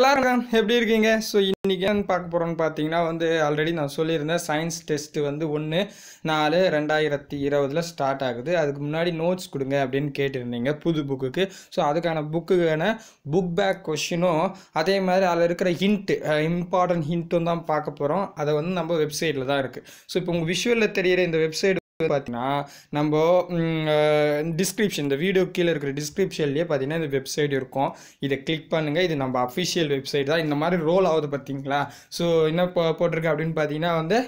எல்லாரும் எப்படி இருக்கீங்க ஸோ இன்றைக்கி என்ன பார்க்க போகிறோன்னு பார்த்தீங்கன்னா வந்து ஆல்ரெடி நான் சொல்லியிருந்தேன் சயின்ஸ் டெஸ்ட்டு வந்து ஒன்று நாலு ரெண்டாயிரத்தி இருபதில் ஸ்டார்ட் ஆகுது அதுக்கு முன்னாடி நோட்ஸ் கொடுங்க அப்படின்னு கேட்டிருந்தீங்க புது புக்குக்கு ஸோ அதுக்கான புக்குக்கான புக் பேக் கொஷினும் அதே மாதிரி அதில் இருக்கிற ஹிண்ட்டு இம்பார்ட்டன்ட் ஹிண்ட்டும் தான் பார்க்க போகிறோம் அதை வந்து நம்ம வெப்சைட்டில் தான் இருக்குது ஸோ இப்போ உங்கள் விஷுவலில் தெரிகிற இந்த வெப்சைட் பார்த்தீங்கன்னா நம்ம டிஸ்கிரிப்ஷன் இந்த வீடியோ கீழே இருக்கிற டிஸ்கிரிப்ஷன்லேயே பார்த்தீங்கன்னா இந்த வெப்சைட் இருக்கும் இதை கிளிக் பண்ணுங்கள் இது நம்ம அஃபிஷியல் வெப்சைட் தான் இந்த மாதிரி ரோல் ஆகுது பார்த்தீங்களா ஸோ என்ன போ போட்டிருக்கேன் அப்படின்னு பார்த்தீங்கன்னா வந்து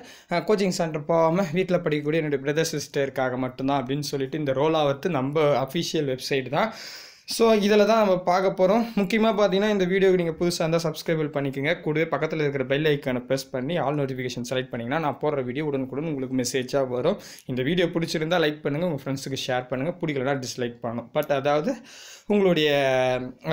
கோச்சிங் சென்டர் போகாமல் வீட்டில் படிக்கக்கூடிய என்னுடைய பிரதர் சிஸ்டருக்காக மட்டும்தான் அப்படின்னு சொல்லிட்டு இந்த ரோல் ஆகிறது நம்ம அஃபிஷியல் வெப்சைட் தான் ஸோ இதில் தான் நம்ம பார்க்க போகிறோம் முக்கியமாக பார்த்தீங்கன்னா இந்த வீடியோக்கு நீங்கள் புதுசாக இருந்தால் சப்ஸ்கிரைபிள் பண்ணிக்கோங்க கூடவே பக்கத்தில் இருக்கிற பெல் ஐக்கானை ப்ரெஸ் பண்ணி ஆல் நோட்டிஃபிகேஷன் செலக்ட் பண்ணிங்கன்னா நான் போடுற வீடியோ உடனுக்குடன் உங்களுக்கு மெசேஜாக வரும் இந்த வீடியோ பிடிச்சிருந்தால் லைக் பண்ணுங்கள் உங்கள் ஃப்ரெண்ட்ஸுக்கு ஷேர் பண்ணுங்கள் பிடிக்கலனா டிஸ்லைக் பண்ணணும் பட் அதாவது உங்களுடைய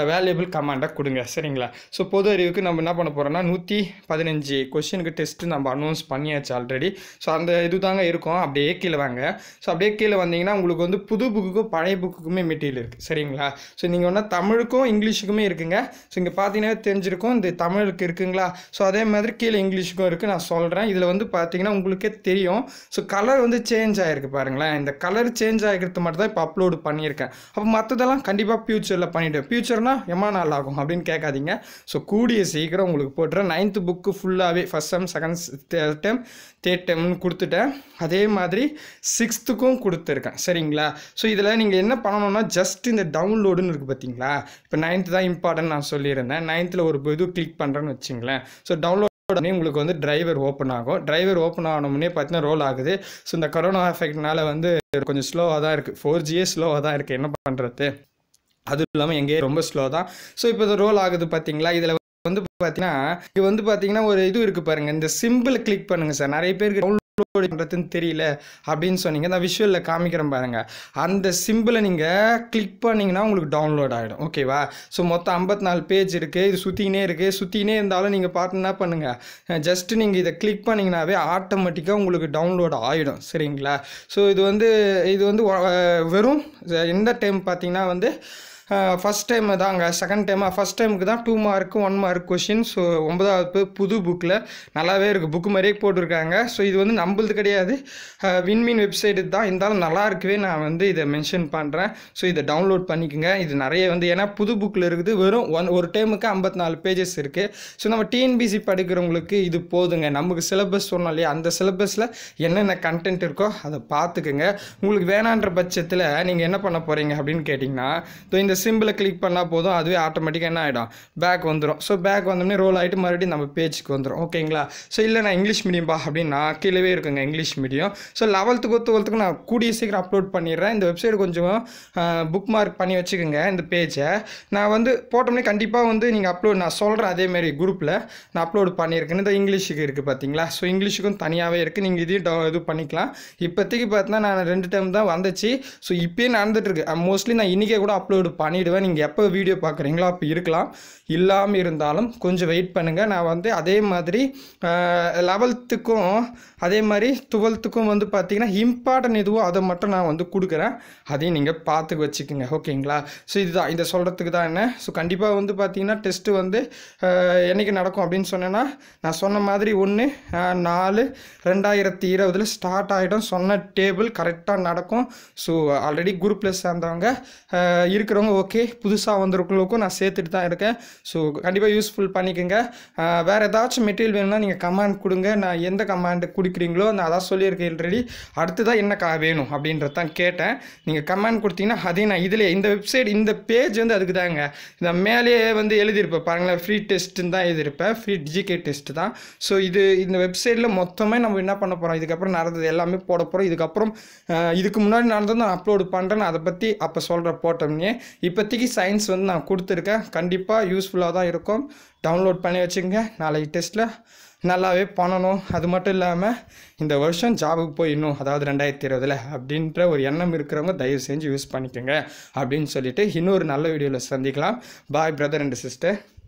வேல்யூபிள் கமாண்டாக கொடுங்க சரிங்களா ஸோ பொது அறிவுக்கு நம்ம என்ன பண்ண போகிறோம்னா நூற்றி பதினஞ்சு கொஷினுக்கு டெஸ்ட்டு நம்ம அனௌன்ஸ் பண்ணியாச்சு ஆல்ரெடி ஸோ அந்த இது தாங்க இருக்கும் அப்படியே கீழே வாங்க ஸோ அப்படியே கீழே வந்தீங்கன்னா உங்களுக்கு வந்து புது புக்குக்கும் பழைய புக்குக்குமே மெட்டீரியல் இருக்குது சரிங்களா ஸோ நீங்கள் வந்து தமிழுக்கும் இங்கிலீஷுக்குமே இருக்குங்க ஸோ இங்கே பார்த்தீங்கன்னா தெரிஞ்சிருக்கும் இந்த தமிழுக்கு இருக்குங்களா ஸோ அதே மாதிரி கீழே இங்கிலீஷுக்கும் இருக்குது நான் சொல்கிறேன் இதில் வந்து பார்த்தீங்கன்னா உங்களுக்கே தெரியும் ஸோ கலர் வந்து சேஞ்ச் ஆகிருக்கு பாருங்களேன் இந்த கலர் சேஞ்ச் ஆகிக்கிறது மட்டும் தான் இப்போ அப்லோடு பண்ணியிருக்கேன் அப்போ மற்றதெல்லாம் கண்டிப்பாக ஃப்யூச்சரில் பண்ணிவிடுவேன் ஃப்யூச்சர்னா எம்மா நாள் ஆகும் அப்படின்னு கேட்காதீங்க ஸோ கூடிய சீக்கிரம் உங்களுக்கு போட்டுறேன் நைன்த்து புக்கு ஃபுல்லாகவே first sem second time third டைம்னு கொடுத்துட்டேன் அதே மாதிரி சிக்ஸ்த்துக்கும் கொடுத்துருக்கேன் சரிங்களா ஸோ இதில் நீங்கள் என்ன பண்ணணும்னா ஜஸ்ட் இந்த டவுன்லோட் டவுன்லோடுன்னு இருக்குது பார்த்தீங்களா இப்போ நைன்த்து தான் இம்பார்ட்டன்ட் நான் சொல்லியிருந்தேன் நைன்த்தில் ஒரு இது கிளிக் பண்ணுறேன்னு வச்சுங்களேன் ஸோ டவுன்லோட் உடனே உங்களுக்கு வந்து டிரைவர் ஓப்பன் ஆகும் டிரைவர் ஓப்பன் ஆனமுன்னே பார்த்தீங்கன்னா ரோல் ஆகுது ஸோ இந்த கொரோனா எஃபெக்ட்னால வந்து கொஞ்சம் ஸ்லோவாக தான் இருக்குது ஃபோர் ஜியே ஸ்லோவாக தான் இருக்குது என்ன பண்ணுறது அதுவும் இல்லாமல் எங்கேயே ரொம்ப ஸ்லோ தான் ஸோ இப்போ ரோல் ஆகுது பார்த்தீங்களா இதில் வந்து பார்த்தீங்கன்னா இது வந்து பார்த்தீங்கன்னா ஒரு இது இருக்குது பாருங்கள் இந்த சிம்பிள் கிளிக் பண்ணுங்கள் சார் நிறைய பேருக்கு அப்லோட் பண்ணுறதுன்னு தெரியல அப்படின்னு சொன்னீங்க நான் விஷுவலில் காமிக்கிறேன் பாருங்கள் அந்த சிம்பிளை நீங்கள் கிளிக் பண்ணிங்கன்னா உங்களுக்கு டவுன்லோட் ஆகிடும் ஓகேவா ஸோ மொத்தம் ஐம்பத்தி நாலு பேஜ் இருக்குது இது சுற்றிக்கினே இருக்குது சுற்றிக்கினே இருந்தாலும் நீங்கள் பார்த்து என்ன பண்ணுங்கள் ஜஸ்ட்டு நீங்கள் இதை கிளிக் பண்ணிங்கனாவே ஆட்டோமேட்டிக்காக உங்களுக்கு டவுன்லோட் ஆகிடும் சரிங்களா ஸோ இது வந்து இது வந்து வெறும் எந்த டைம் பார்த்தீங்கன்னா வந்து ஃபஸ்ட் டைம் தான் அங்கே செகண்ட் டைமாக ஃபஸ்ட் டைமுக்கு தான் two mark one mark question so ஒன்பதாவது புது புக்கில் நல்லாவே இருக்குது புக்கு மாதிரியே போட்டிருக்காங்க ஸோ இது வந்து நம்மளது கிடையாது விண்மீன் வெப்சைட்டு தான் இருந்தாலும் நல்லா இருக்கவே நான் வந்து இதை மென்ஷன் பண்ணுறேன் ஸோ இதை டவுன்லோட் பண்ணிக்கோங்க இது நிறைய வந்து ஏன்னா புது புக்கில் இருக்குது வெறும் ஒன் ஒரு டைமுக்கு ஐம்பத்தி நாலு பேஜஸ் இருக்குது ஸோ நம்ம டிஎன்பிசி படிக்கிறவங்களுக்கு இது போதுங்க நமக்கு சிலபஸ் சொன்னோம் இல்லையா அந்த சிலபஸில் என்னென்ன கண்டென்ட் இருக்கோ அதை பார்த்துக்குங்க உங்களுக்கு வேணான்ற பட்சத்தில் நீங்கள் என்ன பண்ண போகிறீங்க அப்படின்னு கேட்டிங்கன்னா இந்த சிம்பிளை கிளிக் பண்ணால் போதும் அதுவே ஆட்டோமேட்டிக்காக என்ன ஆகிடும் பேக் வந்துடும் ஸோ பேக் வந்தோடனே ரோல் ஆகிட்டு மறுபடியும் நம்ம பேஜுக்கு வந்துடும் ஓகேங்களா ஸோ இல்லை நான் இங்கிலீஷ் மீடியம்பா அப்படின்னா கீழே இருக்குங்க இங்கிலீஷ் மீடியம் ஸோ லெவல்த்துக்கு டுவெல்த்துக்கு நான் கூடிய சீக்கிரம் அப்லோட் பண்ணிடுறேன் இந்த வெப்சைட் கொஞ்சம் புக் மார்க் பண்ணி வச்சுக்கோங்க இந்த பேஜை நான் வந்து போட்டோம்னே கண்டிப்பாக வந்து நீங்கள் அப்லோட் நான் சொல்கிறேன் அதேமாரி குரூப்பில் நான் அப்லோட் பண்ணியிருக்கேன் இந்த இங்கிலீஷுக்கு இருக்குது பார்த்தீங்களா ஸோ இங்கிலீஷுக்கும் தனியாகவே இருக்குது நீங்கள் இதையும் டவு இது பண்ணிக்கலாம் இப்போதைக்கு பார்த்தீங்கன்னா நான் ரெண்டு டைம் தான் வந்துச்சு ஸோ இப்போயே நடந்துட்டுருக்கு மோஸ்ட்லி நான் இன்றைக்கே கூட அப்லோடு பண்ணேன் பண்ணிவிடுவேன் நீங்கள் எப்போ வீடியோ பார்க்குறீங்களோ அப்போ இருக்கலாம் இல்லாமல் இருந்தாலும் கொஞ்சம் வெயிட் பண்ணுங்கள் நான் வந்து அதே மாதிரி லெவல்த்துக்கும் அதே மாதிரி டுவெல்த்துக்கும் வந்து பார்த்திங்கன்னா இம்பார்ட்டன்ட் எதுவோ அதை மட்டும் நான் வந்து கொடுக்குறேன் அதையும் நீங்கள் பார்த்து வச்சுக்கோங்க ஓகேங்களா ஸோ இதுதான் இதை சொல்கிறதுக்கு தான் என்ன ஸோ கண்டிப்பாக வந்து பார்த்திங்கன்னா டெஸ்ட்டு வந்து என்றைக்கு நடக்கும் அப்படின்னு சொன்னேன்னா நான் சொன்ன மாதிரி ஒன்று நாலு ரெண்டாயிரத்தி இருபதில் ஸ்டார்ட் ஆகிடும் சொன்ன டேபிள் கரெக்டாக நடக்கும் ஸோ ஆல்ரெடி குரூப்பில் சேர்ந்தவங்க இருக்கிறவங்க ஓகே புதுசாக வந்திருக்கிறவங்களுக்கும் நான் சேர்த்துட்டு தான் இருக்கேன் ஸோ கண்டிப்பாக யூஸ்ஃபுல் பண்ணிக்கோங்க வேறு ஏதாச்சும் மெட்டீரியல் வேணும்னா நீங்கள் கமாண்ட் கொடுங்க நான் எந்த கமாண்டு கொடுக்குறீங்களோ நான் அதான் சொல்லியிருக்கேன் ஆல்ரெடி அடுத்ததாக என்ன கா வேணும் அப்படின்றது தான் கேட்டேன் நீங்கள் கமாண்ட் கொடுத்தீங்கன்னா அதே நான் இதிலே இந்த வெப்சைட் இந்த பேஜ் வந்து அதுக்கு தாங்க இந்த மேலேயே வந்து எழுதியிருப்பேன் பாருங்களேன் ஃப்ரீ டெஸ்ட்டுன்னு தான் எழுதியிருப்பேன் ஃப்ரீ டிஜிகே டெஸ்ட்டு தான் ஸோ இது இந்த வெப்சைட்டில் மொத்தமாக நம்ம என்ன பண்ண போகிறோம் இதுக்கப்புறம் நடந்தது எல்லாமே போட போகிறோம் இதுக்கப்புறம் இதுக்கு முன்னாடி நடந்தது நான் அப்லோடு பண்ணுறேன் அதை பற்றி அப்போ சொல்கிற போட்டோம்னே இப்போதைக்கு சயின்ஸ் வந்து நான் கொடுத்துருக்கேன் கண்டிப்பாக யூஸ்ஃபுல்லாக தான் இருக்கும் டவுன்லோட் பண்ணி வச்சுங்க நாளைக்கு டெஸ்ட்டில் நல்லாவே பண்ணணும் அது மட்டும் இல்லாமல் இந்த வருஷம் ஜாபுக்கு போய் இன்னும் அதாவது ரெண்டாயிரத்தி இருபதில் அப்படின்ற ஒரு எண்ணம் இருக்கிறவங்க தயவு செஞ்சு யூஸ் பண்ணிக்கோங்க அப்படின்னு சொல்லிட்டு இன்னொரு நல்ல வீடியோவில் சந்திக்கலாம் பாய் பிரதர் அண்ட் சிஸ்டர்